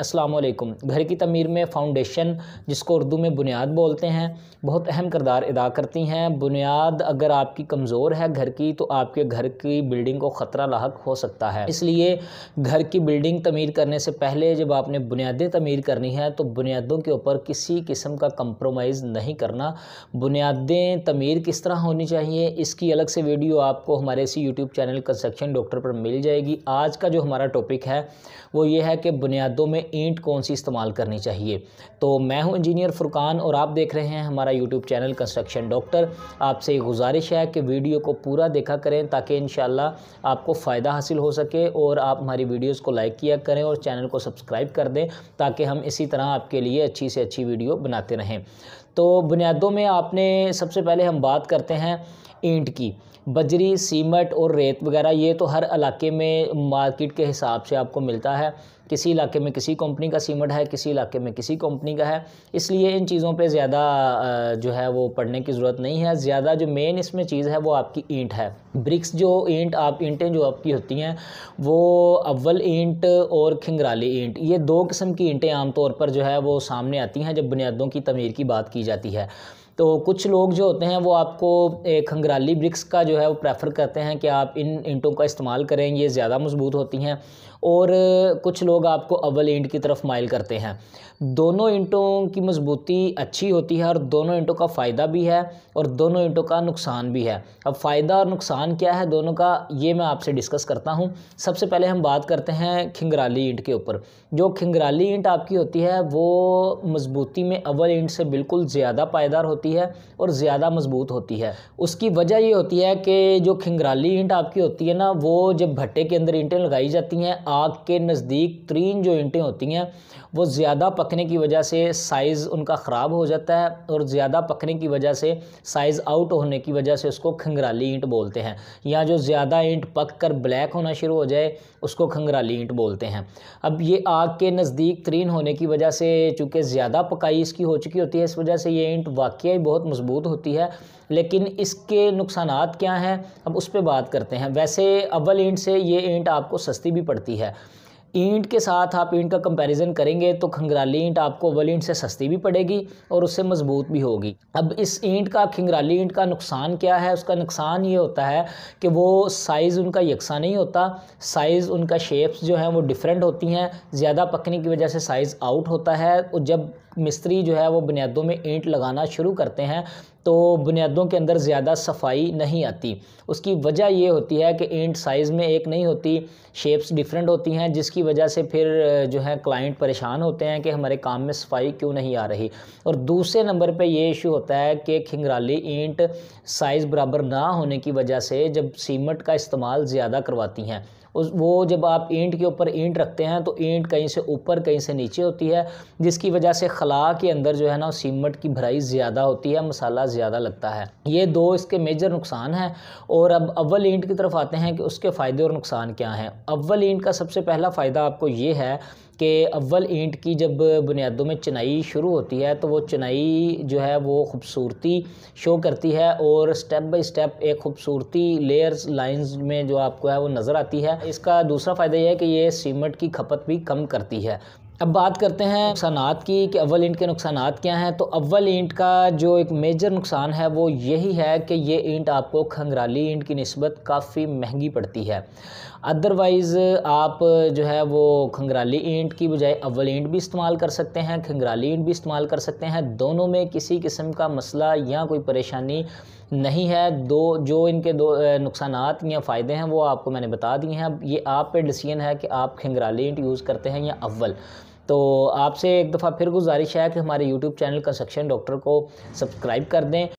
असलकुम घर की तमीर में फ़ाउंडेशन जिसको उर्दू में बुनियाद बोलते हैं बहुत अहम करदार अदा करती हैं बुनियाद अगर आपकी कमज़ोर है घर की तो आपके घर की बिल्डिंग को ख़तरा लाक हो सकता है इसलिए घर की बिल्डिंग तमीर करने से पहले जब आपने बुनियादें तमीर करनी है तो बुनियादों के ऊपर किसी किस्म का कंप्रोमाइज़ नहीं करना बुनियादें तमीर किस तरह होनी चाहिए इसकी अलग से वीडियो आपको हमारे इसी यूट्यूब चैनल कंस्ट्रक्शन डॉक्टर पर मिल जाएगी आज का जो हमारा टॉपिक है वो ये है कि बुनियादों में ईंट कौन सी इस्तेमाल करनी चाहिए तो मैं हूं इंजीनियर फुरकान और आप देख रहे हैं हमारा यूट्यूब चैनल कंस्ट्रक्शन डॉक्टर आपसे गुजारिश है कि वीडियो को पूरा देखा करें ताकि इन आपको फ़ायदा हासिल हो सके और आप हमारी वीडियोज़ को लाइक किया करें और चैनल को सब्सक्राइब कर दें ताकि हम इसी तरह आपके लिए अच्छी से अच्छी वीडियो बनाते रहें तो बुनियादों में आपने सबसे पहले हम बात करते हैं ईंट की बजरी सीमट और रेत वगैरह ये तो हर इलाके में मार्केट के हिसाब से आपको मिलता है किसी इलाके में किसी कंपनी का सीमट है किसी इलाके में किसी कंपनी का है इसलिए इन चीज़ों पे ज़्यादा जो है वो पढ़ने की ज़रूरत नहीं है ज़्यादा जो मेन इसमें चीज़ है वो आपकी ईंट है ब्रिक्स जो ईंट आप ईंटें जो आपकी होती हैं वो अव्वल ईंट और खिंगराली ईंट ये दो किस्म की ईंटें आमतौर पर जो है वो सामने आती हैं जब बुनियादों की तमीर की बात की जाती है तो कुछ लोग जो होते हैं वो आपको खंगराली ब्रिक्स का जो है वो प्रेफर करते हैं कि आप इन ईंटों का इस्तेमाल करें ये ज़्यादा मजबूत होती हैं और कुछ लोग आपको अव्वल ईंट की तरफ माइल करते हैं दोनों ईंटों की मजबूती अच्छी होती है और दोनों ईंटों का फ़ायदा भी है और दोनों ईंटों का नुकसान भी है अब फ़ायदा और नुकसान क्या है दोनों का ये मैं आपसे डिस्कस करता हूँ सबसे पहले हम बात करते हैं खिंगराली ईंट के ऊपर जो खिंगराली ईंट आपकी होती है वो मजबूती में अव्वल ईंट से बिल्कुल ज़्यादा पायदार होती होती है और ज़्यादा मजबूत होती है उसकी वजह ये होती है कि जो खंगराली ईंट आपकी होती है ना वो जब भट्टे के अंदर ईंटें लगाई जाती हैं आग के नज़दीक तरीन जो ईंटें होती हैं वो ज़्यादा पकने की वजह से साइज़ उनका ख़राब हो जाता है और ज़्यादा पकने की वजह से साइज़ आउट होने की वजह से उसको खंगराली ईंट बोलते हैं या जो ज़्यादा ईंट पक कर ब्लैक होना शुरू हो जाए उसको खंगराली ईंट बोलते हैं अब ये आग के नज़दीक तरीन होने की वजह से चूँकि ज़्यादा पकाई इसकी हो चुकी होती है इस वजह से ये ईंट वाक्य बहुत मजबूत होती है लेकिन इसके नुकसान क्या हैं अब उस पर बात करते हैं वैसे अव्वल ईंट से ये ईंट आपको सस्ती भी पड़ती है ईंट के साथ आप ईंट का कंपैरिजन करेंगे तो खंगराली ईंट आपको अव्वल ईंट से सस्ती भी पड़ेगी और उससे मजबूत भी होगी अब इस ईंट का खंगराली ईंट का नुकसान क्या है उसका नुकसान ये होता है कि वो साइज़ उनका यकसा नहीं होता साइज़ उनका शेप्स जो हैं वो डिफरेंट होती हैं ज़्यादा पकने की वजह से साइज़ आउट होता है और जब मिस्त्री जो है वो बुनियादों में ईंट लगाना शुरू करते हैं तो बुनियादों के अंदर ज़्यादा सफाई नहीं आती उसकी वजह ये होती है कि ईंट साइज़ में एक नहीं होती शेप्स डिफरेंट होती हैं जिसकी वजह से फिर जो है क्लाइंट परेशान होते हैं कि हमारे काम में सफाई क्यों नहीं आ रही और दूसरे नंबर पे ये इशू होता है कि खिंगराली ईंट साइज़ बराबर ना होने की वजह से जब सीमेंट का इस्तेमाल ज़्यादा करवाती हैं उस वो जब आप ईंट के ऊपर ईंट रखते हैं तो ईंट कहीं से ऊपर कहीं से नीचे होती है जिसकी वजह से खला के अंदर जो है ना सीमट की भराई ज़्यादा होती है मसाला ज़्यादा लगता है ये दो इसके मेजर नुकसान हैं और अब अव्वल ईंट की तरफ आते हैं कि उसके फ़ायदे और नुकसान क्या हैं अव्वल ईंट का सबसे पहला फ़ायदा आपको ये है के अव्वल ईंट की जब बुनियादों में चनाई शुरू होती है तो वो चिनाई जो है वो खूबसूरती शो करती है और स्टेप बाय स्टेप एक खूबसूरती लेयर्स लाइंस में जो आपको है वो नज़र आती है इसका दूसरा फ़ायदा यह है कि ये सीमेंट की खपत भी कम करती है अब बात करते हैं नुकसान की कि अव्वल ईंट के नुकसान क्या हैं तो अव्वल ईंट का जो एक मेजर नुकसान है वो यही है कि ये ईंट आपको खंगराली ईंट की नस्बत काफ़ी महंगी पड़ती है अदरवाइज़ आप जो है वो खंगराली ईंट की बजाय अव्वल ईंट भी इस्तेमाल कर सकते हैं खंगराली ईंट भी इस्तेमाल कर सकते हैं दोनों में किसी किस्म का मसला या कोई परेशानी नहीं है दो जो इनके दो नुकसान या फ़ायदे हैं वो आपको मैंने बता दिए हैं अब ये आप पे डिसीजन है कि आप खंगराली ईंट यूज़ करते हैं या अव्वल तो आपसे एक दफ़ा फिर गुजारिश है कि हमारे यूट्यूब चैनल कंस्ट्रक्शन डॉक्टर को सब्सक्राइब कर दें